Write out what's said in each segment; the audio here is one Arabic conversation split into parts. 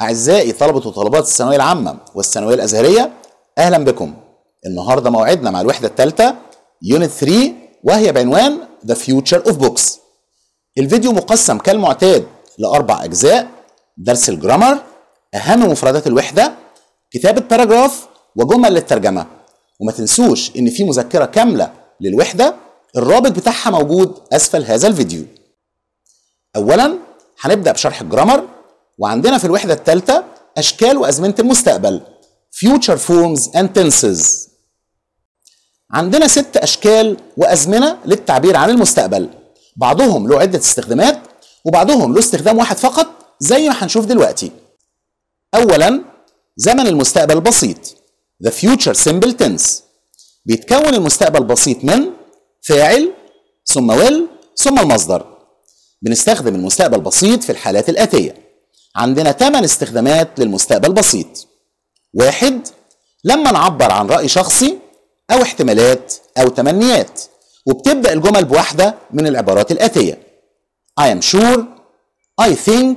أعزائي طلبة وطالبات الثانوية العامة والثانوية الأزهرية أهلا بكم النهاردة موعدنا مع الوحدة الثالثة يونت 3 وهي بعنوان The Future of Books الفيديو مقسم كالمعتاد لأربع أجزاء درس الجرامر أهم مفردات الوحدة كتابة باراجراف وجمل للترجمة وما تنسوش إن في مذكرة كاملة للوحدة الرابط بتاعها موجود أسفل هذا الفيديو أولا هنبدأ بشرح الجرامر وعندنا في الوحدة الثالثة أشكال وأزمنة المستقبل future forms and tenses عندنا ست أشكال وأزمنة للتعبير عن المستقبل بعضهم له عدة استخدامات وبعضهم له استخدام واحد فقط زي ما هنشوف دلوقتي أولا زمن المستقبل بسيط the future simple tense بيتكون المستقبل بسيط من فاعل ثم will ثم المصدر بنستخدم المستقبل بسيط في الحالات الآتية عندنا 8 استخدامات للمستقبل بسيط واحد لما نعبر عن رأي شخصي أو احتمالات أو تمنيات وبتبدأ الجمل بواحدة من العبارات الآتية I am sure I think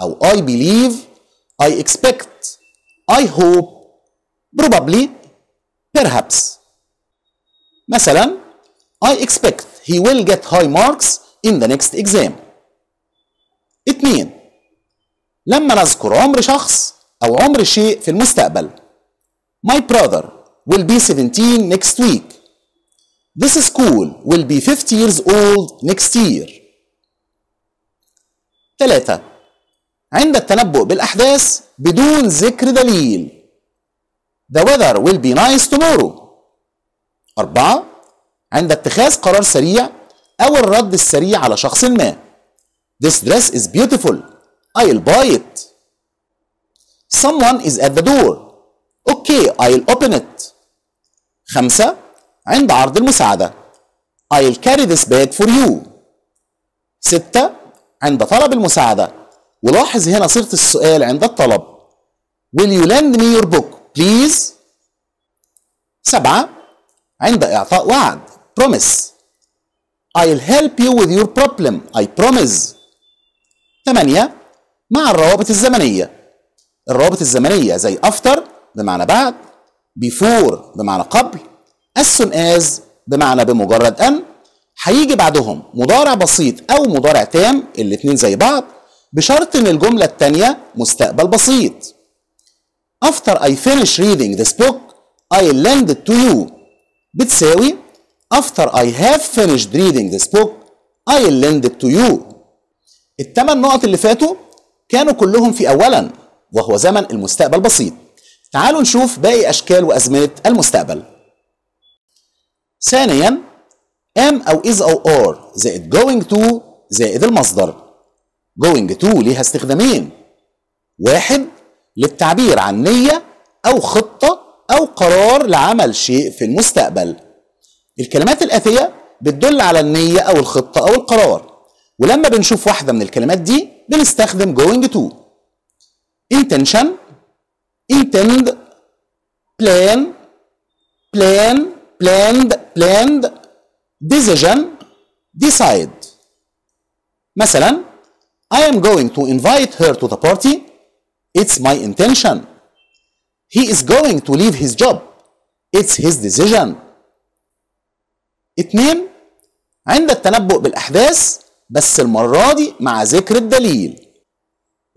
أو I believe I expect I hope probably perhaps مثلا I expect he will get high marks in the next exam اتنين لما نذكر عمر شخص أو عمر شيء في المستقبل My brother will be 17 next week This school will be 50 years old next year 3 عند التنبؤ بالأحداث بدون ذكر دليل The weather will be nice tomorrow أربعة عند اتخاذ قرار سريع أو الرد السريع على شخص ما This dress is beautiful I'll buy it. Someone is at the door. Okay, I'll open it. خمسة عند عرض المساعدة. I'll carry this bag for you. ستة عند طلب المساعدة. ولاحظ هنا صيغة السؤال عند الطلب. Will you lend me your book please? سبعة عند إعطاء وعد. Promise. I'll help you with your problem. I promise. ثمانية مع الروابط الزمنية الروابط الزمنية زي after بمعنى بعد before بمعنى قبل as soon as بمعنى بمجرد أن هيجي بعدهم مضارع بسيط أو مضارع تام الاتنين زي بعض بشرط إن الجملة التانية مستقبل بسيط After I finish reading this book I lend it to you بتساوي After I have finished reading this book I lend it to you التمن نقط اللي فاتوا كانوا كلهم في أولا وهو زمن المستقبل بسيط تعالوا نشوف باقي أشكال وازمنه المستقبل ثانيا am أو is أو are زائد going to زائد المصدر going to ليها استخدامين واحد للتعبير عن نية أو خطة أو قرار لعمل شيء في المستقبل الكلمات الآتية بتدل على النية أو الخطة أو القرار ولما بنشوف واحدة من الكلمات دي بنستخدم going to intention intend plan plan planned planned decision decide مثلا I am going to invite her to the party it's my intention he is going to leave his job it's his decision اتنين عند التنبؤ بالأحداث بس المرة دي مع ذكر الدليل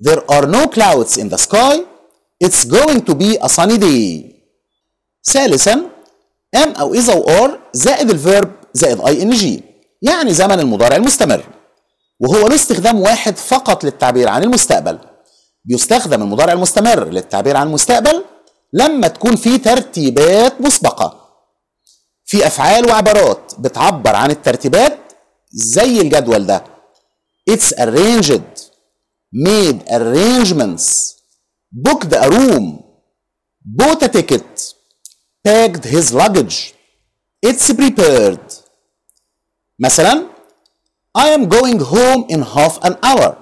There are no clouds in the sky It's going to be a sunny day ثالثا am أو إذا وآر زائد الفيرب زائد اي ان جي يعني زمن المضارع المستمر وهو له استخدام واحد فقط للتعبير عن المستقبل بيستخدم المضارع المستمر للتعبير عن المستقبل لما تكون في ترتيبات مسبقة في أفعال وعبارات بتعبر عن الترتيبات زي الجدول ده it's arranged made arrangements booked a room bought a ticket packed his luggage it's prepared مثلا I am going home in half an hour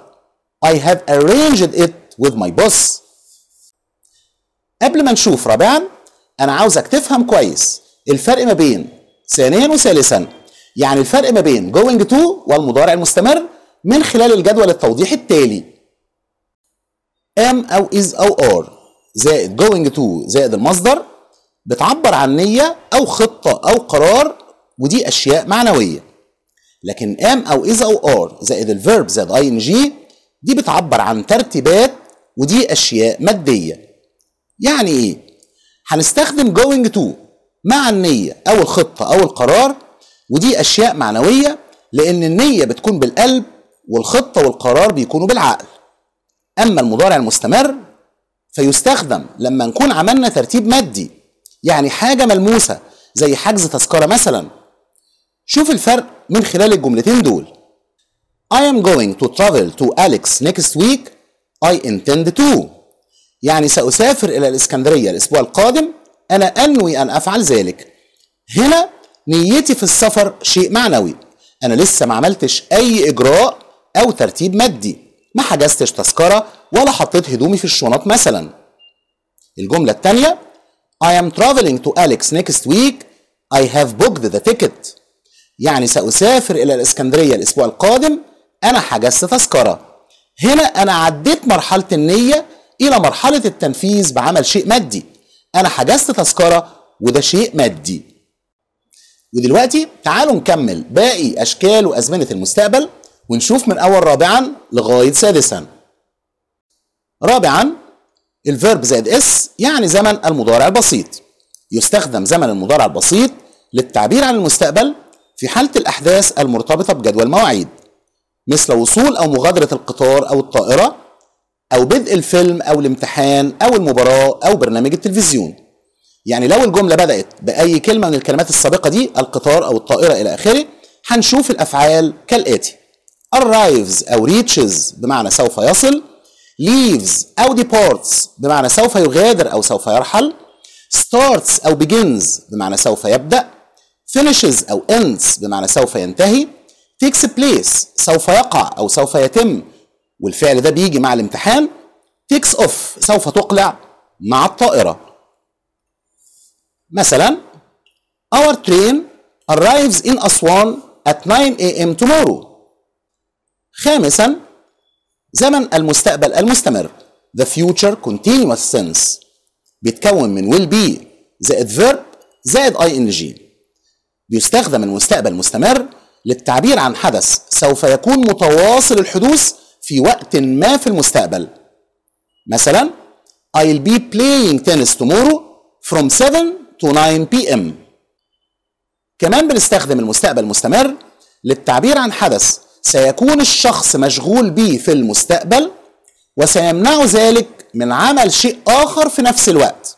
I have arranged it with my boss قبل ما نشوف رابعا أنا عاوزك تفهم كويس الفرق ما بين ثانيا وثالثا يعني الفرق ما بين going to والمضارع المستمر من خلال الجدول التوضيحي التالي am أو is أو are زائد going to زائد المصدر بتعبر عن نية أو خطة أو قرار ودي أشياء معنوية لكن am أو is أو are زائد الفيرب زائد ing دي بتعبر عن ترتيبات ودي أشياء مادية يعني إيه؟ هنستخدم going to مع النية أو الخطة أو القرار ودي اشياء معنويه لان النيه بتكون بالقلب والخطه والقرار بيكونوا بالعقل اما المضارع المستمر فيستخدم لما نكون عملنا ترتيب مادي يعني حاجه ملموسه زي حجز تذكره مثلا شوف الفرق من خلال الجملتين دول I am going to travel to Alex next week I intend to يعني سأسافر إلى الإسكندرية الأسبوع القادم أنا أنوي أن أفعل ذلك هنا نيتي في السفر شيء معنوي انا لسه ما عملتش اي اجراء او ترتيب مادي ما حجزتش تذكره ولا حطيت هدومي في الشنط مثلا الجمله الثانيه I am traveling to Alex next week I have booked the ticket يعني سأسافر إلى الإسكندرية الأسبوع القادم أنا حجزت تذكرة هنا أنا عديت مرحلة النية إلى مرحلة التنفيذ بعمل شيء مادي أنا حجزت تذكرة وده شيء مادي ودلوقتي تعالوا نكمل باقي اشكال وازمنه المستقبل ونشوف من اول رابعا لغايه سادسا. رابعا الفيرب زائد اس يعني زمن المضارع البسيط. يستخدم زمن المضارع البسيط للتعبير عن المستقبل في حاله الاحداث المرتبطه بجدول مواعيد مثل وصول او مغادره القطار او الطائره او بدء الفيلم او الامتحان او المباراه او برنامج التلفزيون. يعني لو الجمله بدات باي كلمه من الكلمات السابقه دي القطار او الطائره الى اخره هنشوف الافعال كالاتي arrives او reaches بمعنى سوف يصل leaves او departs بمعنى سوف يغادر او سوف يرحل starts او begins بمعنى سوف يبدا finishes او ends بمعنى سوف ينتهي takes place سوف يقع او سوف يتم والفعل ده بيجي مع الامتحان takes off سوف تقلع مع الطائره مثلا our train arrives in أسوان at 9 a.m. tomorrow خامسا زمن المستقبل المستمر the future continuous sense بيتكون من will be زائد verb زائد ing بيستخدم المستقبل المستمر للتعبير عن حدث سوف يكون متواصل الحدوث في وقت ما في المستقبل مثلا I'll be playing tennis tomorrow from 7 to 9 p.m. كمان بنستخدم المستقبل المستمر للتعبير عن حدث سيكون الشخص مشغول به في المستقبل وسيمنع ذلك من عمل شيء آخر في نفس الوقت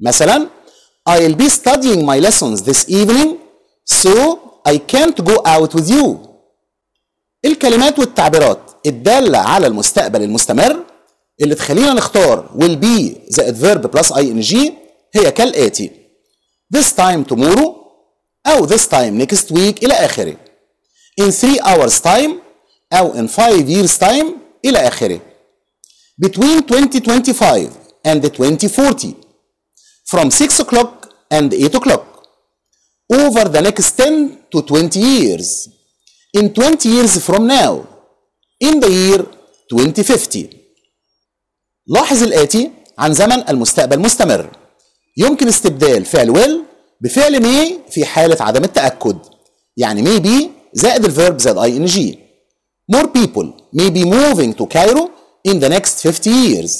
مثلا I'll be studying my lessons this evening so I can't go out with you الكلمات والتعبيرات الدالة على المستقبل المستمر اللي تخلينا نختار will be the adverb plus ing هي كالآتي this time tomorrow أو this time next week إلى آخره in 3 hours time أو in 5 years time إلى آخره between 2025 and 2040 from 6 o'clock and 8 o'clock over the next 10 to 20 years in 20 years from now in the year 2050 لاحظ الآتي عن زمن المستقبل مستمر يمكن استبدال فعل will بفعل may في حالة عدم التأكد يعني مي بي زائد الفيرب زائد ing more people may be moving to Cairo in the next 50 years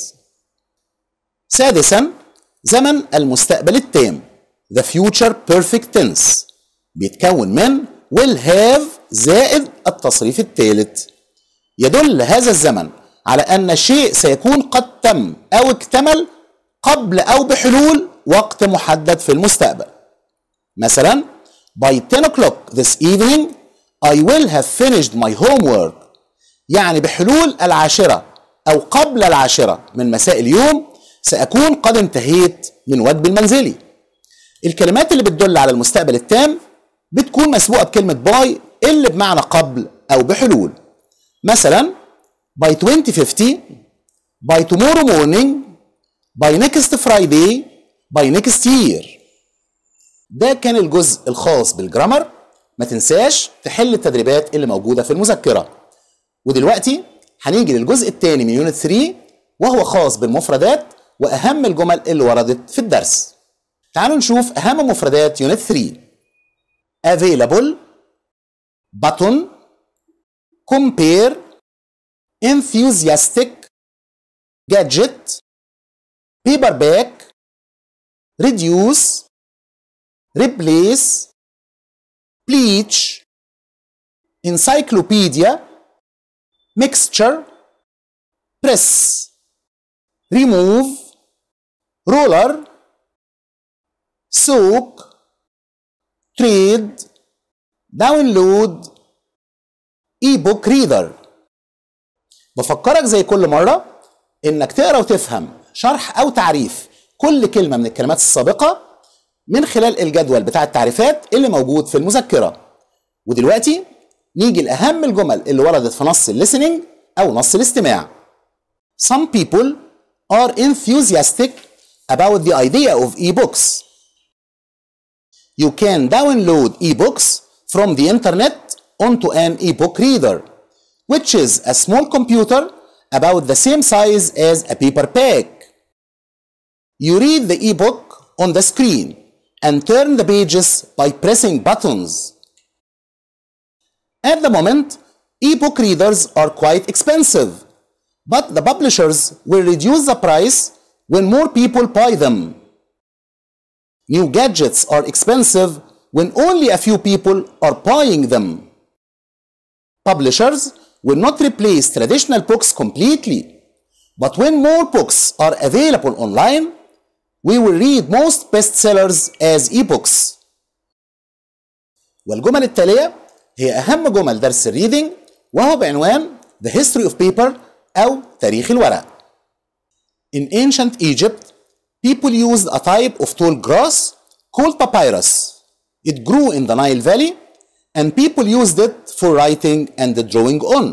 سادسا زمن المستقبل التام the future perfect tense بيتكون من will have زائد التصريف الثالث يدل هذا الزمن على أن شيء سيكون قد تم أو اكتمل قبل أو بحلول وقت محدد في المستقبل مثلا by 10 o'clock this evening I will have finished my homework يعني بحلول العاشرة أو قبل العاشرة من مساء اليوم سأكون قد انتهيت من واجبي المنزلي الكلمات اللي بتدل على المستقبل التام بتكون مسبوقة بكلمة باي اللي بمعنى قبل أو بحلول مثلا by 2050 by tomorrow morning by next Friday باي نيكست يير ده كان الجزء الخاص بالجرامر ما تنساش تحل التدريبات اللي موجوده في المذكره ودلوقتي هنيجي للجزء الثاني من يونت 3 وهو خاص بالمفردات واهم الجمل اللي وردت في الدرس تعالوا نشوف اهم مفردات يونت 3 available button compare enthusiastic gadget paperback reduce replace bleach encyclopedia mixture press remove roller soak trade download ebook reader بفكرك زي كل مرة انك تقرا وتفهم شرح او تعريف كل كلمة من الكلمات السابقة من خلال الجدول بتاع التعريفات اللي موجود في المذكرة ودلوقتي نيجي لأهم الجمل اللي وردت في نص الليسننج أو نص الاستماع Some people are enthusiastic about the idea of e-books. You can download e-books from the internet onto an e-book reader, which is a small computer about the same size as a paper pack You read the ebook on the screen and turn the pages by pressing buttons. At the moment, ebook readers are quite expensive, but the publishers will reduce the price when more people buy them. New gadgets are expensive when only a few people are buying them. Publishers will not replace traditional books completely, but when more books are available online, we will read most bestsellers as ebooks والجمل التالية هي أهم جمل درس الريدنج وهو بعنوان The History of Paper أو تاريخ الورق. In ancient Egypt, people used a type of tall grass called papyrus. It grew in the Nile Valley and people used it for writing and drawing on.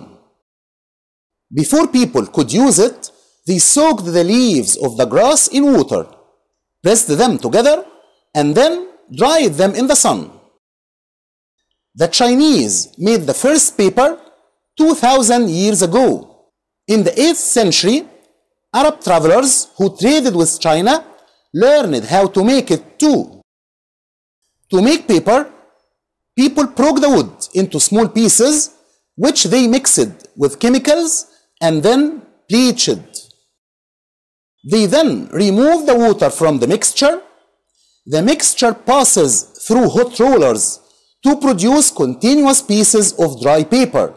Before people could use it, they soaked the leaves of the grass in water Rest them together and then dry them in the sun. The Chinese made the first paper 2000 years ago. In the 8th century, Arab travelers who traded with China learned how to make it too. To make paper, people broke the wood into small pieces which they mixed with chemicals and then bleached. They then remove the water from the mixture. The mixture passes through hot rollers to produce continuous pieces of dry paper.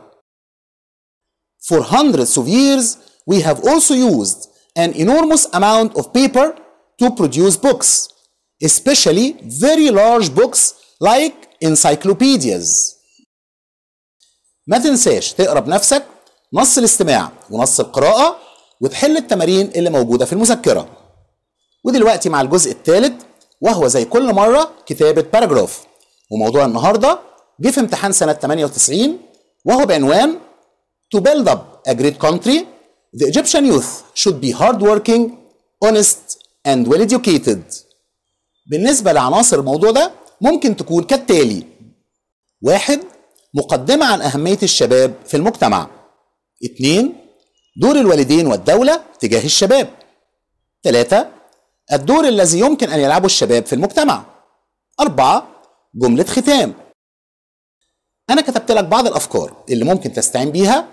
For hundreds of years, we have also used an enormous amount of paper to produce books, especially very large books like encyclopedias. ما تنساش تقرب نفسك نص الاستماع ونص القراءة وتحل التمارين اللي موجودة في المذكرة ودلوقتي مع الجزء الثالث وهو زي كل مرة كتابة باراجراف وموضوع النهاردة جه في امتحان سنة 98 وهو بعنوان To build up a great country the Egyptian youth should be hardworking, honest and well educated بالنسبة لعناصر الموضوع ده ممكن تكون كالتالي واحد مقدمة عن أهمية الشباب في المجتمع اتنين دور الوالدين والدولة تجاه الشباب ثلاثة الدور الذي يمكن أن يلعبه الشباب في المجتمع أربعة جملة ختام أنا كتبت لك بعض الأفكار اللي ممكن تستعين بيها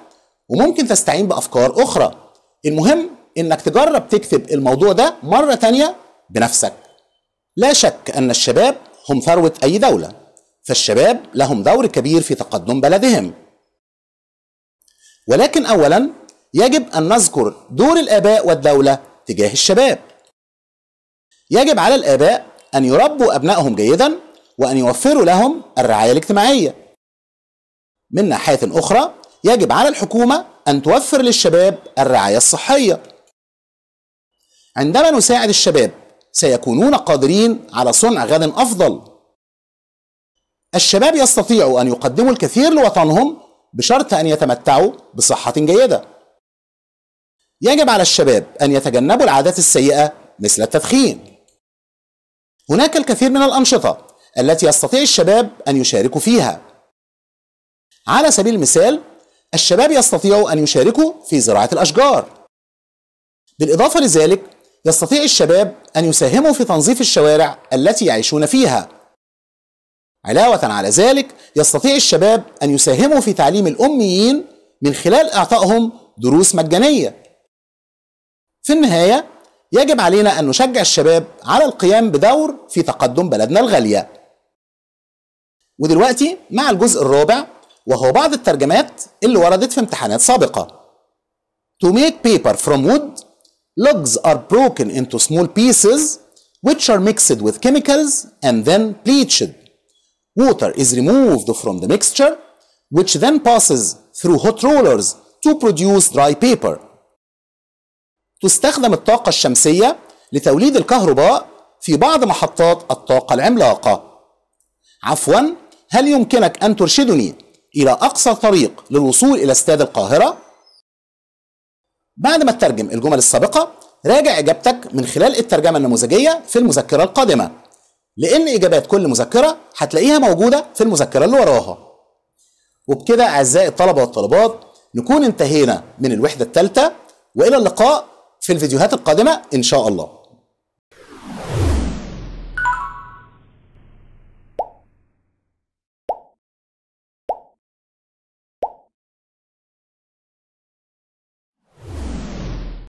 وممكن تستعين بأفكار أخرى المهم إنك تجرب تكتب الموضوع ده مرة تانية بنفسك لا شك أن الشباب هم ثروة أي دولة فالشباب لهم دور كبير في تقدم بلدهم ولكن أولا يجب أن نذكر دور الآباء والدولة تجاه الشباب يجب على الآباء أن يربوا أبنائهم جيدا وأن يوفروا لهم الرعاية الاجتماعية من ناحية أخرى يجب على الحكومة أن توفر للشباب الرعاية الصحية عندما نساعد الشباب سيكونون قادرين على صنع غد أفضل الشباب يستطيعوا أن يقدموا الكثير لوطنهم بشرط أن يتمتعوا بصحة جيدة يجب على الشباب أن يتجنبوا العادات السيئة مثل التدخين. هناك الكثير من الأنشطة التي يستطيع الشباب أن يشاركوا فيها. على سبيل المثال، الشباب يستطيعوا أن يشاركوا في زراعة الأشجار. بالإضافة لذلك، يستطيع الشباب أن يساهموا في تنظيف الشوارع التي يعيشون فيها. علاوة على ذلك، يستطيع الشباب أن يساهموا في تعليم الأميين من خلال إعطائهم دروس مجانية في النهاية يجب علينا أن نشجع الشباب على القيام بدور في تقدم بلدنا الغالية ودلوقتي مع الجزء الرابع وهو بعض الترجمات اللي وردت في امتحانات سابقة To make paper from wood logs are broken into small pieces which are mixed with chemicals and then bleached Water is removed from the mixture which then passes through hot rollers to produce dry paper تستخدم الطاقة الشمسية لتوليد الكهرباء في بعض محطات الطاقة العملاقة. عفوا، هل يمكنك أن ترشدني إلى أقصى طريق للوصول إلى استاد القاهرة؟ بعد ما تترجم الجمل السابقة، راجع إجابتك من خلال الترجمة النموذجية في المذكرة القادمة، لأن إجابات كل مذكرة هتلاقيها موجودة في المذكرة اللي وراها. وبكده أعزائي الطلبة والطلبات نكون انتهينا من الوحدة الثالثة وإلى اللقاء في الفيديوهات القادمة إن شاء الله